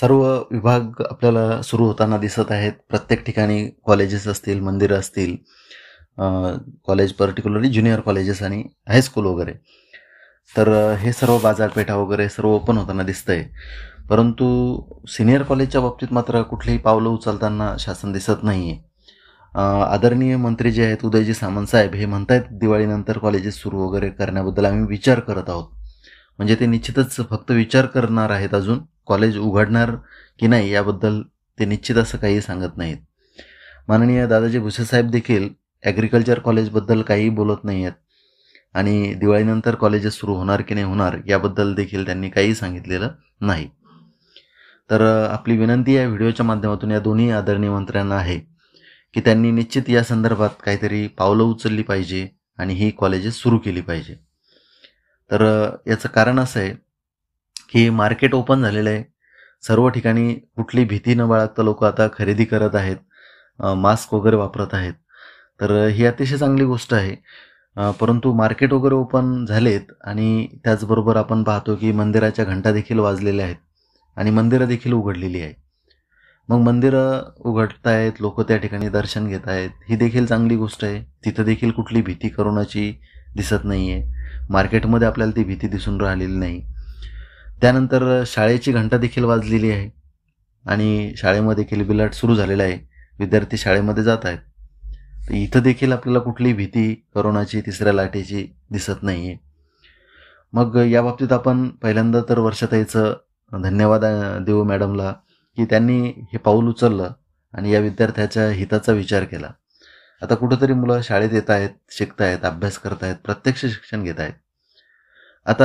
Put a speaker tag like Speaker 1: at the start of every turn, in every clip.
Speaker 1: सर्व विभाग आपल्याला सुरू होताना दिसत आहेत प्रत्येक ठिकाणी कॉलेजेस असतील मंदिरं असतील कॉलेज पर्टिक्युलरली ज्युनियर कॉलेजेस आणि हायस्कूल वगैरे तर हे सर्व बाजारपेठा वगैरे सर्व ओपन होताना आहे परंतु सिनियर कॉलेजच्या बाबतीत मात्र कुठलीही पावलं उचलताना शासन दिसत नाही आहे आदरणीय मंत्री जे आहेत उदयजी सामंत साहेब हे म्हणत आहेत दिवाळीनंतर कॉलेजेस सुरू वगैरे करण्याबद्दल आम्ही विचार करत आहोत म्हणजे ते निश्चितच फक्त विचार करणार आहेत अजून कॉलेज उघडणार की नाही याबद्दल ते निश्चित असं काही सांगत नाहीत माननीय दादाजी भुसेसाहेब देखील ॲग्रिकल्चर कॉलेजबद्दल काही बोलत नाही आहेत आणि दिवाळीनंतर कॉलेजेस सुरू होणार की नाही होणार याबद्दल देखील त्यांनी काही सांगितलेलं नाही तर आपली विनंती या व्हिडिओच्या माध्यमातून या दोन्ही आदरणीय मंत्र्यांना आहे की त्यांनी निश्चित या संदर्भात काहीतरी पावलं उचलली पाहिजे आणि ही कॉलेजेस सुरू केली पाहिजे तर याचं कारण असं आहे की मार्केट ओपन झालेलं आहे सर्व ठिकाणी कुठली भीती न बाळगता लोक आता खरेदी करत आहेत मास्क वगैरे वापरत आहेत तर ही अतिशय चांगली गोष्ट आहे परंतु मार्केट वगैरे ओपन झालेत आणि त्याचबरोबर आपण पाहतो की मंदिराच्या घंटा देखील वाजलेल्या आहेत आणि मंदिरं देखील उघडलेली आहे मग मंदिरं उघडतायत लोक त्या ठिकाणी दर्शन घेत आहेत ही देखील चांगली गोष्ट आहे तिथं देखील कुठली भीती करोनाची दिसत नाही आहे मार्केटमध्ये आपल्याला ती भीती दिसून राहिलेली नाही त्यानंतर शाळेची घंटा देखील वाजलेली आहे आणि शाळेमध्ये किलबिलाट सुरू झालेला आहे विद्यार्थी शाळेमध्ये जात आहेत तर इथं देखील आपल्याला कुठली भीती करोनाची तिसऱ्या लाटेची दिसत नाही आहे मग याबाबतीत आपण पहिल्यांदा तर वर्षाताईचं धन्यवाद देऊ मॅडमला की त्यांनी हे पाऊल उचललं आणि या विद्यार्थ्याच्या हिताचा विचार केला आता कुठंतरी मुलं शाळेत येत आहेत शिकतायत अभ्यास करतायत प्रत्यक्ष शिक्षण घेत आहेत आता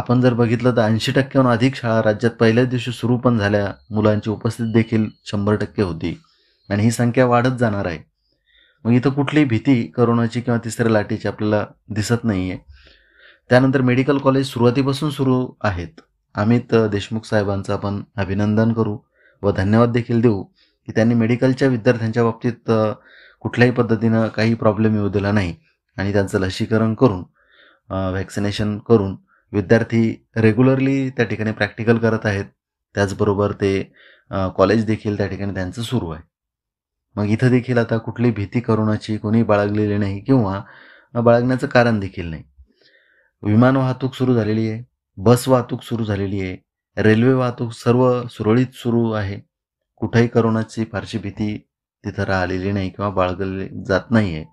Speaker 1: आपण जर बघितलं तर ऐंशी टक्क्याहून अधिक शाळा राज्यात पहिल्याच दिवशी सुरू पण झाल्या मुलांची उपस्थिती देखील शंभर टक्के होती आणि ही संख्या वाढत जाणार आहे मग इथं कुठलीही भीती करोनाची किंवा तिसऱ्या लाटेची आपल्याला दिसत नाही आहे त्यानंतर मेडिकल कॉलेज सुरुवातीपासून सुरू आहेत अमित देशमुख साहेबांचं आपण अभिनंदन करू व धन्यवाद देखील देऊ की त्यांनी मेडिकलच्या विद्यार्थ्यांच्या बाबतीत कुठल्याही पद्धतीनं काही प्रॉब्लेम येऊ दिला नाही आणि त्यांचं लसीकरण करून व्हॅक्सिनेशन करून विद्यार्थी रेग्युलरली त्या ठिकाणी प्रॅक्टिकल करत आहेत त्याचबरोबर ते कॉलेज देखील त्या ठिकाणी त्यांचं सुरू आहे मग इथं देखील आता कुठली भीती करोनाची कोणी बाळगलेली नाही किंवा बाळगण्याचं कारण देखील नाही विमान वाहतूक सुरू झालेली आहे बस वाहतूक सुरू झालेली आहे रेल्वे वाहतूक सर्व सुरळीत सुरू आहे कुठेही करोनाची फारशी भीती तिथं राहिलेली नाही किंवा बाळगली जात नाही आहे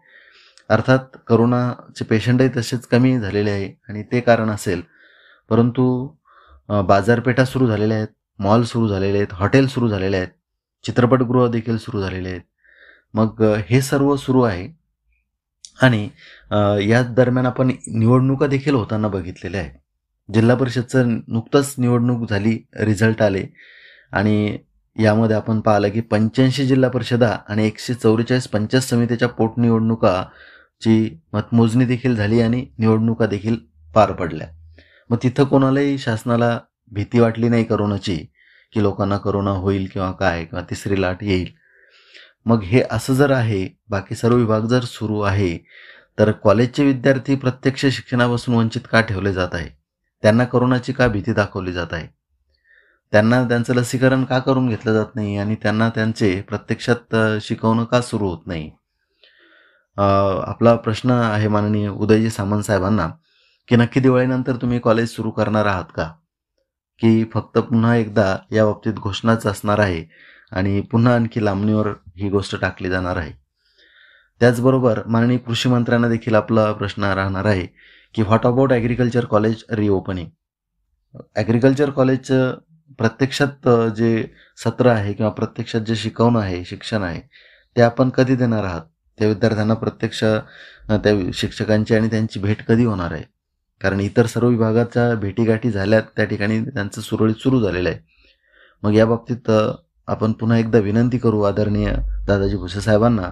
Speaker 1: अर्थात करोनाचे पेशंटही तसेच कमी झालेले आहे आणि ते कारण असेल परंतु बाजारपेठा सुरू झालेल्या आहेत मॉल सुरू झालेले आहेत हॉटेल सुरू झालेले आहेत चित्रपटगृह देखील सुरू झालेले आहेत मग हे सर्व सुरू आहे आणि या दरम्यान आपण निवडणुका देखील होताना बघितलेल्या आहेत जिल्हा परिषदचं नुकतंच निवडणूक झाली रिझल्ट आले आणि यामध्ये आपण पाहिलं की पंच्याऐंशी जिल्हा परिषदा आणि एकशे चौवेचाळीस पंचायत समितीच्या पोटनिवडणुकाची मतमोजणी देखील झाली आणि निवडणुका देखील पार पडल्या मग तिथं कोणालाही शासनाला भीती वाटली नाही करोनाची की लोकांना करोना होईल किंवा काय किंवा तिसरी लाट येईल मग हे असं जर आहे बाकी सर्व विभाग जर सुरू आहे तर कॉलेजचे विद्यार्थी प्रत्यक्ष शिक्षणापासून वंचित का ठेवले जात आहे त्यांना करोनाची का भीती दाखवली जात आहे त्यांना त्यांचं लसीकरण का करून घेतलं जात नाही आणि त्यांना त्यांचे प्रत्यक्षात शिकवणं का सुरू होत नाही आपला प्रश्न आहे माननीय उदयजी सामंत साहेबांना की नक्की दिवाळीनंतर तुम्ही कॉलेज सुरू करणार आहात का की फक्त पुन्हा एकदा या बाबतीत घोषणाच असणार आहे आणि पुन्हा आणखी लांबणीवर ही गोष्ट टाकली जाणार आहे त्याचबरोबर माननीय कृषी मंत्र्यांना देखील आपला प्रश्न राहणार आहे की what about agriculture college reopening agriculture कॉलेजचं प्रत्यक्षात जे सत्र आहे किंवा प्रत्यक्षात जे शिकवणं आहे शिक्षण आहे ते आपण कधी देणार आहात त्या विद्यार्थ्यांना प्रत्यक्ष त्या शिक्षकांची आणि त्यांची भेट कधी होणार आहे कारण इतर सर्व विभागाच्या भेटीगाठी झाल्यात त्या ठिकाणी त्यांचं सुरळीत सुरू झालेलं आहे मग या बाबतीत आपण पुन्हा एकदा विनंती करू आदरणीय दादाजी भुसे साहेबांना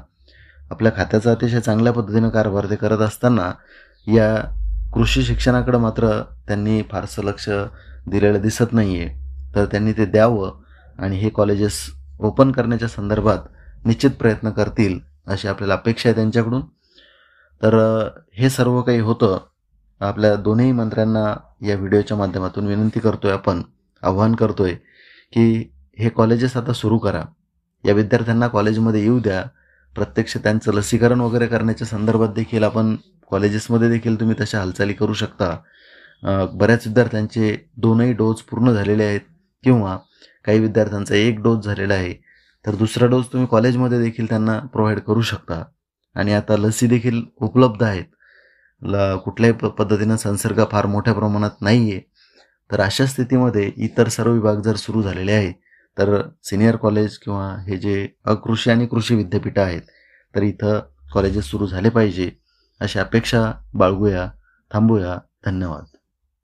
Speaker 1: आपल्या खात्याचा अतिशय चांगल्या पद्धतीनं कारभार ते करत असताना या कृषी शिक्षणाकडं मात्र त्यांनी फारसं लक्ष दिलेलं दिसत नाही आहे तर त्यांनी ते द्यावं आणि हे कॉलेजेस ओपन करण्याच्या संदर्भात निश्चित प्रयत्न करतील अशी आपल्याला अपेक्षा आहे त्यांच्याकडून तर हे सर्व काही होतं आपल्या दोन्ही मंत्र्यांना या व्हिडिओच्या माध्यमातून विनंती करतोय आपण आव्हान करतोय की हे कॉलेजेस आता सुरू करा या विद्यार्थ्यांना कॉलेजमध्ये येऊ द्या प्रत्यक्ष त्यांचं लसीकरण वगैरे करण्याच्या संदर्भात देखील आपण कॉलेजेसमध्ये देखील तुम्ही तशा हालचाली करू शकता बऱ्याच विद्यार्थ्यांचे दोनही डोस पूर्ण झालेले आहेत किंवा काही विद्यार्थ्यांचा एक डोस झालेला आहे तर दुसरा डोस तुम्ही कॉलेजमध्ये देखील त्यांना प्रोव्हाइड करू शकता आणि आता लसी देखील उपलब्ध आहेत ल कुठल्याही प पद्धतीनं संसर्ग फार मोठ्या प्रमाणात नाही आहे तर अशा स्थितीमध्ये इतर सर्व विभाग जर सुरू झालेले आहे तर सिनियर कॉलेज किंवा हे जे अकृषी आणि कृषी विद्यापीठं आहेत तर इथं कॉलेजेस सुरू झाले पाहिजे अशी अपेक्षा बाळगूया थांबूया धन्यवाद